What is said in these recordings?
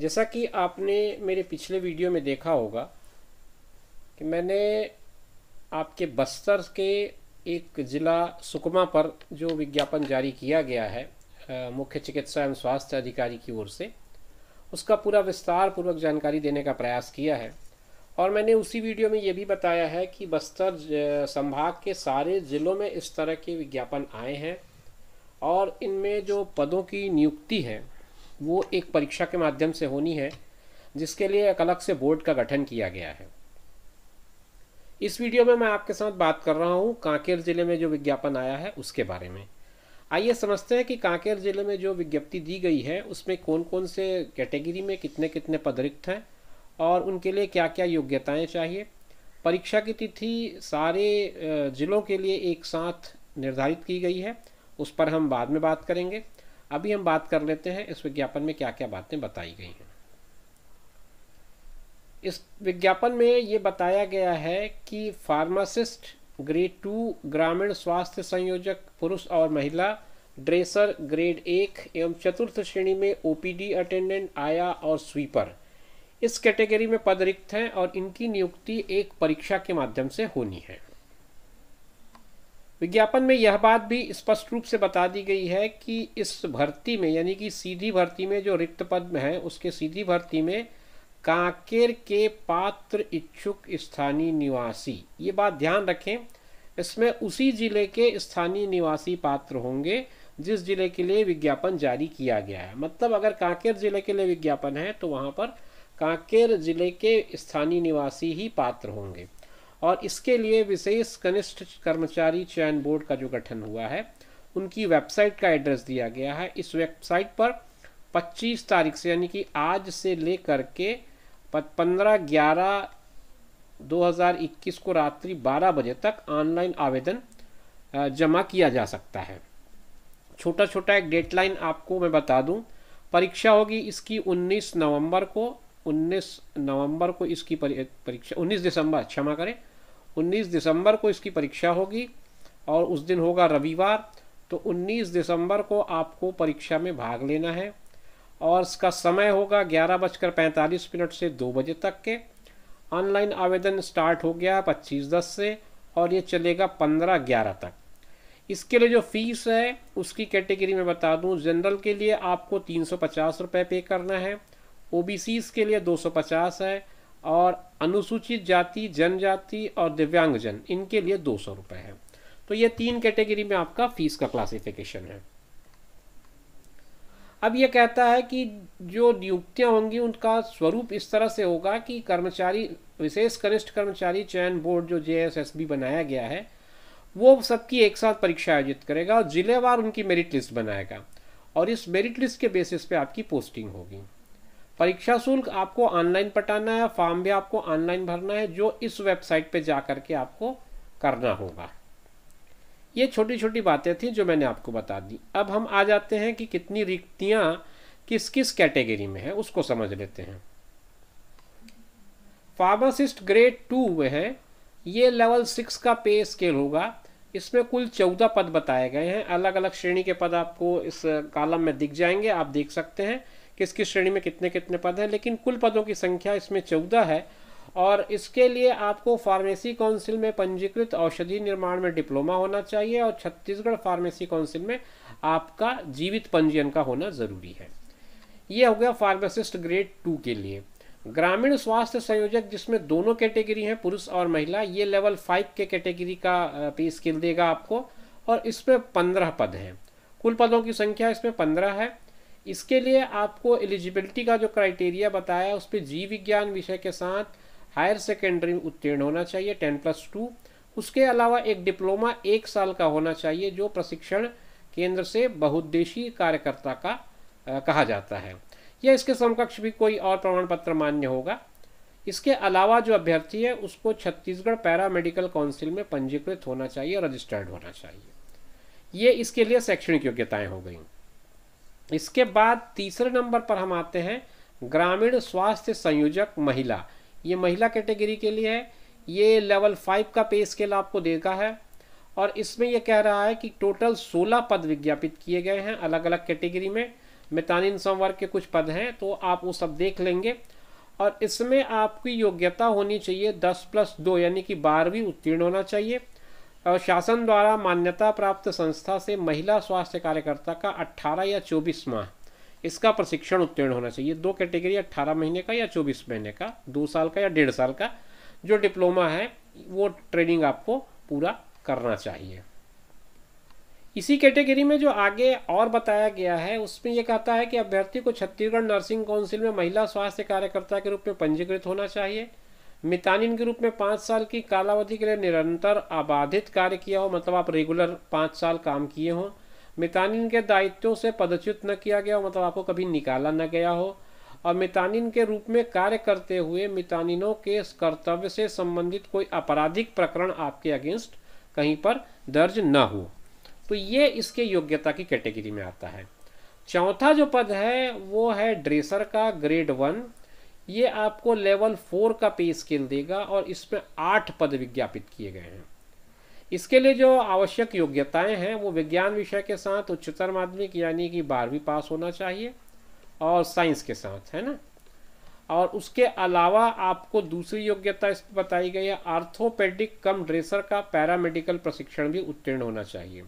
जैसा कि आपने मेरे पिछले वीडियो में देखा होगा कि मैंने आपके बस्तर के एक ज़िला सुकमा पर जो विज्ञापन जारी किया गया है मुख्य चिकित्सा एवं स्वास्थ्य अधिकारी की ओर से उसका पूरा विस्तार पूर्वक जानकारी देने का प्रयास किया है और मैंने उसी वीडियो में ये भी बताया है कि बस्तर संभाग के सारे ज़िलों में इस तरह के विज्ञापन आए हैं और इनमें जो पदों की नियुक्ति है वो एक परीक्षा के माध्यम से होनी है जिसके लिए एक अलग से बोर्ड का गठन किया गया है इस वीडियो में मैं आपके साथ बात कर रहा हूँ कांकेर ज़िले में जो विज्ञापन आया है उसके बारे में आइए समझते हैं कि कांकेर ज़िले में जो विज्ञप्ति दी गई है उसमें कौन कौन से कैटेगरी में कितने कितने पद रिक्त हैं और उनके लिए क्या क्या योग्यताएं चाहिए परीक्षा की तिथि सारे ज़िलों के लिए एक साथ निर्धारित की गई है उस पर हम बाद में बात करेंगे अभी हम बात कर लेते हैं इस विज्ञापन में क्या क्या बातें बताई गई हैं इस विज्ञापन में ये बताया गया है कि फार्मासिस्ट ग्रेड टू ग्रामीण स्वास्थ्य संयोजक पुरुष और महिला ड्रेसर ग्रेड एक एवं चतुर्थ श्रेणी में ओपीडी अटेंडेंट आया और स्वीपर इस कैटेगरी में पद रिक्त हैं और इनकी नियुक्ति एक परीक्षा के माध्यम से होनी है विज्ञापन में यह बात भी स्पष्ट रूप से बता दी गई है कि इस भर्ती में यानी कि सीधी भर्ती में जो रिक्त पद में है उसके सीधी भर्ती में कांकेर के पात्र इच्छुक स्थानीय निवासी ये बात ध्यान रखें इसमें उसी जिले के स्थानीय निवासी पात्र होंगे जिस जिले के लिए विज्ञापन जारी किया गया है मतलब अगर कांकेर जिले के लिए विज्ञापन है तो वहाँ पर कांकेर जिले के स्थानीय निवासी ही पात्र होंगे और इसके लिए विशेष कनिष्ठ कर्मचारी चयन बोर्ड का जो गठन हुआ है उनकी वेबसाइट का एड्रेस दिया गया है इस वेबसाइट पर 25 तारीख से यानी कि आज से लेकर के पंद्रह ग्यारह 2021 को रात्रि 12 बजे तक ऑनलाइन आवेदन जमा किया जा सकता है छोटा छोटा एक डेडलाइन आपको मैं बता दूं परीक्षा होगी इसकी 19 नवंबर को 19 नवंबर को इसकी परीक्षा 19 दिसंबर क्षमा करें 19 दिसंबर को इसकी परीक्षा होगी और उस दिन होगा रविवार तो 19 दिसंबर को आपको परीक्षा में भाग लेना है और इसका समय होगा ग्यारह बजकर पैंतालीस मिनट से दो बजे तक के ऑनलाइन आवेदन स्टार्ट हो गया पच्चीस दस से और ये चलेगा पंद्रह ग्यारह तक इसके लिए जो फीस है उसकी कैटेगरी में बता दूं जनरल के लिए आपको तीन सौ पचास रुपये पे करना है ओ के लिए दो सौ पचास है और अनुसूचित जाति जनजाति और दिव्यांगजन इनके लिए दो सौ है तो ये तीन कैटेगरी में आपका फीस का क्लासिफिकेशन है अब यह कहता है कि जो नियुक्तियां होंगी उनका स्वरूप इस तरह से होगा कि कर्मचारी विशेष कनिष्ठ कर्मचारी चयन बोर्ड जो जे बनाया गया है वो सबकी एक साथ परीक्षा आयोजित करेगा और जिलेवार उनकी मेरिट लिस्ट बनाएगा और इस मेरिट लिस्ट के बेसिस पे आपकी पोस्टिंग होगी परीक्षा शुल्क आपको ऑनलाइन पटाना है फॉर्म भी आपको ऑनलाइन भरना है जो इस वेबसाइट पे जा करके के आपको करना होगा ये छोटी छोटी बातें थी जो मैंने आपको बता दी अब हम आ जाते हैं कि कितनी रिक्तियाँ किस किस कैटेगरी में है उसको समझ लेते हैं फार्मासिस्ट ग्रेड टू हुए हैं ये लेवल सिक्स का पे स्केल होगा इसमें कुल चौदह पद बताए गए हैं अलग अलग श्रेणी के पद आपको इस कालम में दिख जाएंगे आप देख सकते हैं किस किस श्रेणी में कितने कितने पद हैं लेकिन कुल पदों की संख्या इसमें चौदह है और इसके लिए आपको फार्मेसी काउंसिल में पंजीकृत औषधि निर्माण में डिप्लोमा होना चाहिए और छत्तीसगढ़ फार्मेसी काउंसिल में आपका जीवित पंजीयन का होना ज़रूरी है ये हो गया फार्मासिस्ट ग्रेड टू के लिए ग्रामीण स्वास्थ्य संयोजक जिसमें दोनों कैटेगरी हैं पुरुष और महिला ये लेवल फाइव के कैटेगरी का पे स्किल देगा आपको और इसमें पंद्रह पद हैं कुल पदों की संख्या इसमें पंद्रह है इसके लिए आपको एलिजिबिलिटी का जो क्राइटेरिया बताया उस पर जीव विज्ञान विषय के साथ हायर सेकेंडरी उत्तीर्ण होना चाहिए टेन प्लस टू उसके अलावा एक डिप्लोमा एक साल का होना चाहिए जो प्रशिक्षण केंद्र से बहुद्देशीय कार्यकर्ता का आ, कहा जाता है या इसके समकक्ष भी कोई और प्रमाण पत्र मान्य होगा इसके अलावा जो अभ्यर्थी है उसको छत्तीसगढ़ पैरा मेडिकल काउंसिल में पंजीकृत होना चाहिए रजिस्टर्ड होना चाहिए ये इसके लिए शैक्षणिक योग्यताएं हो गई इसके बाद तीसरे नंबर पर हम आते हैं ग्रामीण स्वास्थ्य संयोजक महिला ये महिला कैटेगरी के लिए है ये लेवल फाइव का पे स्केल आपको देगा है और इसमें यह कह रहा है कि टोटल सोलह पद विज्ञापित किए गए हैं अलग अलग कैटेगरी में मितानिन संवर्ग के कुछ पद हैं तो आप वो सब देख लेंगे और इसमें आपकी योग्यता होनी चाहिए दस प्लस दो यानी कि बारहवीं उत्तीर्ण होना चाहिए शासन द्वारा मान्यता प्राप्त संस्था से महिला स्वास्थ्य कार्यकर्ता का 18 या 24 माह इसका प्रशिक्षण उत्तीर्ण होना चाहिए दो कैटेगरी 18 महीने का या 24 महीने का दो साल का या डेढ़ साल का जो डिप्लोमा है वो ट्रेनिंग आपको पूरा करना चाहिए इसी कैटेगरी में जो आगे और बताया गया है उसमें यह कहता है कि अभ्यर्थी को छत्तीसगढ़ नर्सिंग काउंसिल में महिला स्वास्थ्य कार्यकर्ता के रूप में पंजीकृत होना चाहिए मितानिन के रूप में पाँच साल की कालावधि के लिए निरंतर आबाधित कार्य किया हो मतलब आप रेगुलर पाँच साल काम किए हों मितानिन के दायित्वों से पदच्युत न किया गया हो मतलब आपको कभी निकाला न गया हो और मितानिन के रूप में कार्य करते हुए मितानिनों के कर्तव्य से संबंधित कोई आपराधिक प्रकरण आपके अगेंस्ट कहीं पर दर्ज न हो तो ये इसके योग्यता की कैटेगरी में आता है चौथा जो पद है वो है ड्रेसर का ग्रेड वन ये आपको लेवल फोर का पे स्केल देगा और इसमें आठ पद विज्ञापित किए गए हैं इसके लिए जो आवश्यक योग्यताएं हैं वो विज्ञान विषय के साथ उच्चतर माध्यमिक यानी कि बारहवीं पास होना चाहिए और साइंस के साथ है ना और उसके अलावा आपको दूसरी योग्यता इस बताई गई है आर्थोपेडिक कम ड्रेसर का पैरामेडिकल प्रशिक्षण भी उत्तीर्ण होना चाहिए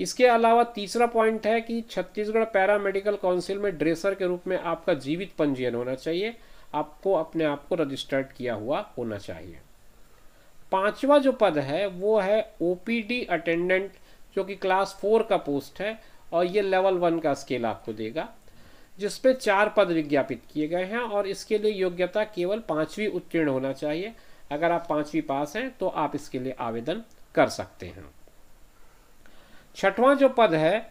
इसके अलावा तीसरा पॉइंट है कि छत्तीसगढ़ पैरा मेडिकल काउंसिल में ड्रेसर के रूप में आपका जीवित पंजीयन होना चाहिए आपको अपने आप को रजिस्टर्ड किया हुआ होना चाहिए पांचवा जो पद है वो है ओपीडी अटेंडेंट जो कि क्लास फोर का पोस्ट है और ये लेवल वन का स्केल आपको देगा जिसपे चार पद विज्ञापित किए गए हैं और इसके लिए योग्यता केवल पाँचवीं उत्तीर्ण होना चाहिए अगर आप पाँचवीं पास हैं तो आप इसके लिए आवेदन कर सकते हैं छठवां जो पद है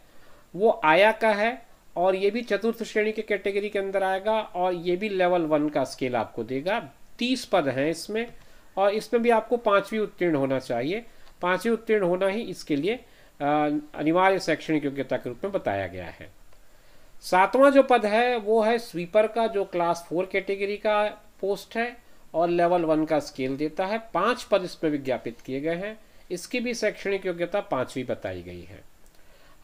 वो आया का है और ये भी चतुर्थ श्रेणी के कैटेगरी के अंदर आएगा और ये भी लेवल वन का स्केल आपको देगा तीस पद हैं इसमें और इसमें भी आपको पाँचवीं उत्तीर्ण होना चाहिए पाँचवीं उत्तीर्ण होना ही इसके लिए अनिवार्य शैक्षणिक योग्यता के रूप में बताया गया है सातवां जो पद है वो है स्वीपर का जो क्लास फोर कैटेगरी का पोस्ट है और लेवल वन का स्केल देता है पांच पद इसमें विज्ञापित किए गए हैं इसकी भी शैक्षणिक योग्यता पाँचवीं बताई गई है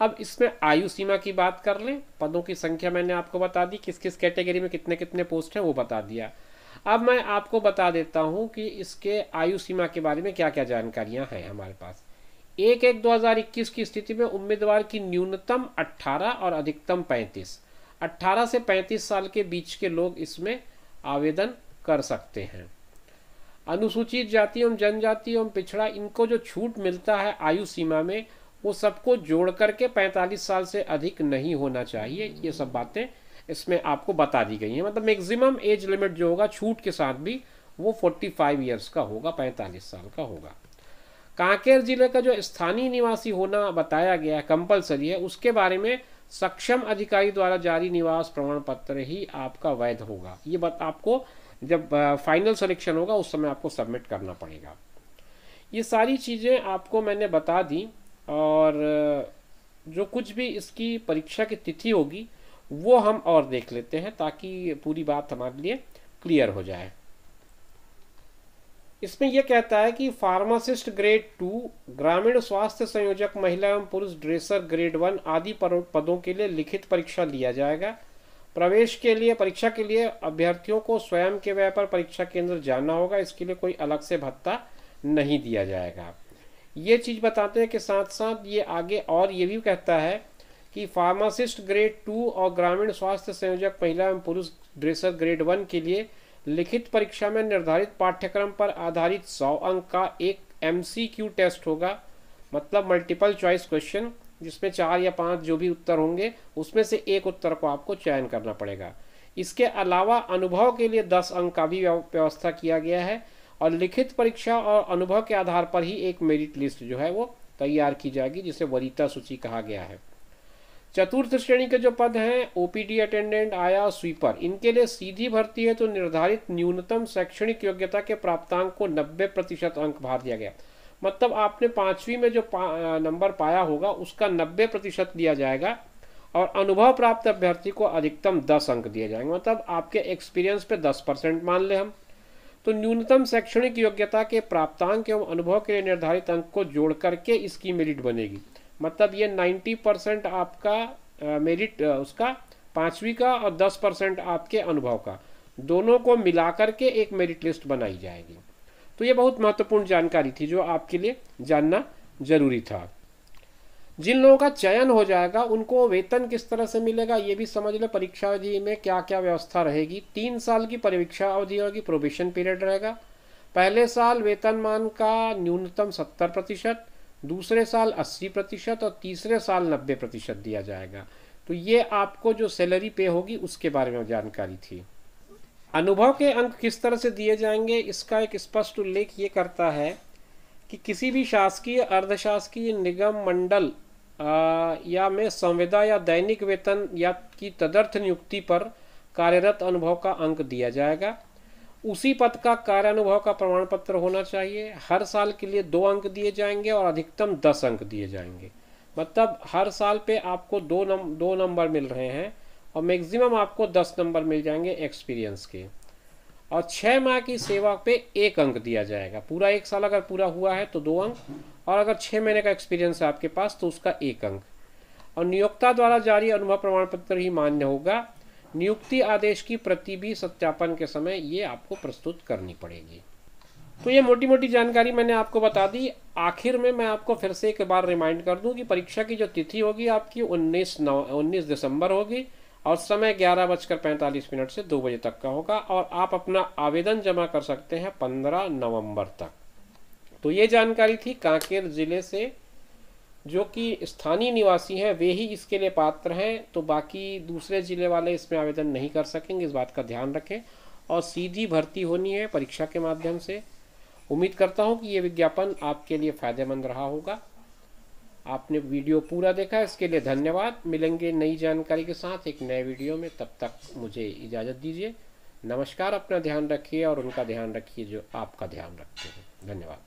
अब इसमें आयु सीमा की बात कर लें पदों की संख्या मैंने आपको बता दी किस किस कैटेगरी में कितने कितने पोस्ट हैं वो बता दिया अब मैं आपको बता देता हूँ कि इसके आयु सीमा के बारे में क्या क्या जानकारियाँ हैं हमारे पास एक एक 2021 की स्थिति में उम्मीदवार की न्यूनतम 18 और अधिकतम 35 18 से 35 साल के बीच के लोग इसमें आवेदन कर सकते हैं अनुसूचित जाति एवं जनजाति एवं पिछड़ा इनको जो छूट मिलता है आयु सीमा में वो सबको जोड़ करके 45 साल से अधिक नहीं होना चाहिए ये सब बातें इसमें आपको बता दी गई हैं मतलब मैक्सिमम एज लिमिट जो होगा छूट के साथ भी वो 45 ईयर्स का होगा 45 साल का होगा कांकेर जिले का जो स्थानीय निवासी होना बताया गया है कंपल्सरी है उसके बारे में सक्षम अधिकारी द्वारा जारी निवास प्रमाण पत्र ही आपका वैध होगा ये बात आपको जब फाइनल सिलेक्शन होगा उस समय आपको सबमिट करना पड़ेगा ये सारी चीज़ें आपको मैंने बता दी और जो कुछ भी इसकी परीक्षा की तिथि होगी वो हम और देख लेते हैं ताकि पूरी बात हमारे लिए क्लियर हो जाए इसमें यह कहता है कि फार्मासिस्ट ग्रेड टू ग्रामीण स्वास्थ्य संयोजक महिला एवं पुरुष ड्रेसर ग्रेड वन आदि पदों के लिए लिखित परीक्षा लिया जाएगा प्रवेश के लिए परीक्षा के लिए अभ्यर्थियों को स्वयं के पर परीक्षा केंद्र जाना होगा इसके लिए कोई अलग से भत्ता नहीं दिया जाएगा ये चीज़ बताते हैं कि साथ साथ ये आगे और ये भी कहता है कि फार्मासिस्ट ग्रेड टू और ग्रामीण स्वास्थ्य संयोजक महिला एवं पुरुष ड्रेसर ग्रेड वन के लिए लिखित परीक्षा में निर्धारित पाठ्यक्रम पर आधारित सौ अंक का एक एम टेस्ट होगा मतलब मल्टीपल चॉइस क्वेश्चन जिसमें चार या पांच जो भी उत्तर होंगे उसमें से एक उत्तर को आपको चयन करना पड़ेगा इसके अलावा अनुभव के लिए दस अंक का भी व्यवस्था किया गया है और लिखित परीक्षा और अनुभव के आधार पर ही एक मेरिट लिस्ट जो है वो तैयार की जाएगी जिसे वरीता सूची कहा गया है चतुर्थ श्रेणी के जो पद हैं ओपीडी अटेंडेंट आया स्वीपर इनके लिए सीधी भर्ती है तो निर्धारित न्यूनतम शैक्षणिक योग्यता के प्राप्तांक को 90 प्रतिशत अंक भार दिया गया मतलब आपने पाँचवीं में जो पा, नंबर पाया होगा उसका नब्बे प्रतिशत दिया जाएगा और अनुभव प्राप्त अभ्यर्थी को अधिकतम दस अंक दिए जाएंगे मतलब आपके एक्सपीरियंस पे दस परसेंट मान लें हम तो न्यूनतम शैक्षणिक योग्यता के प्राप्तांक एवं अनुभव के लिए निर्धारित अंक को जोड़ करके इसकी मेरिट बनेगी मतलब ये नाइन्टी परसेंट आपका मेरिट उसका पाँचवीं का और दस परसेंट आपके अनुभव का दोनों को मिला करके एक मेरिट लिस्ट बनाई जाएगी तो ये बहुत महत्वपूर्ण जानकारी थी जो आपके लिए जानना जरूरी था जिन लोगों का चयन हो जाएगा उनको वेतन किस तरह से मिलेगा ये भी समझ लो परीक्षा अवधि में क्या क्या व्यवस्था रहेगी तीन साल की परीक्षा अवधि होगी प्रोबेशन पीरियड रहेगा पहले साल वेतनमान का न्यूनतम सत्तर प्रतिशत दूसरे साल अस्सी प्रतिशत और तीसरे साल नब्बे प्रतिशत दिया जाएगा तो ये आपको जो सैलरी पे होगी उसके बारे में जानकारी थी अनुभव के अंक किस तरह से दिए जाएंगे इसका एक स्पष्ट उल्लेख ये करता है कि किसी भी शासकीय अर्धशासकीय निगम मंडल या में संविदा या दैनिक वेतन या की तदर्थ नियुक्ति पर कार्यरत अनुभव का अंक दिया जाएगा उसी पद का कार्य अनुभव का प्रमाण पत्र होना चाहिए हर साल के लिए दो अंक दिए जाएंगे और अधिकतम दस अंक दिए जाएंगे मतलब हर साल पे आपको दो नम दो नंबर मिल रहे हैं और मैक्सिमम आपको दस नंबर मिल जाएंगे एक्सपीरियंस के और छः माह की सेवा पे एक अंक दिया जाएगा पूरा एक साल अगर पूरा हुआ है तो दो अंक और अगर छः महीने का एक्सपीरियंस है आपके पास तो उसका एक अंक और नियोक्ता द्वारा जारी अनुभव प्रमाण पत्र ही मान्य होगा नियुक्ति आदेश की प्रति भी सत्यापन के समय ये आपको प्रस्तुत करनी पड़ेगी तो ये मोटी मोटी जानकारी मैंने आपको बता दी आखिर में मैं आपको फिर से एक बार रिमाइंड कर दूं कि परीक्षा की जो तिथि होगी आपकी 19 नव उन्नीस दिसंबर होगी और समय ग्यारह बजकर पैंतालीस मिनट से दो बजे तक का होगा और आप अपना आवेदन जमा कर सकते हैं पंद्रह नवंबर तक तो ये जानकारी थी कांकेर ज़िले से जो कि स्थानीय निवासी हैं वे ही इसके लिए पात्र हैं तो बाकी दूसरे ज़िले वाले इसमें आवेदन नहीं कर सकेंगे इस बात का ध्यान रखें और सीधी भर्ती होनी है परीक्षा के माध्यम से उम्मीद करता हूँ कि ये विज्ञापन आपके लिए फ़ायदेमंद रहा होगा आपने वीडियो पूरा देखा इसके लिए धन्यवाद मिलेंगे नई जानकारी के साथ एक नए वीडियो में तब तक मुझे इजाज़त दीजिए नमस्कार अपना ध्यान रखिए और उनका ध्यान रखिए जो आपका ध्यान रखते हैं धन्यवाद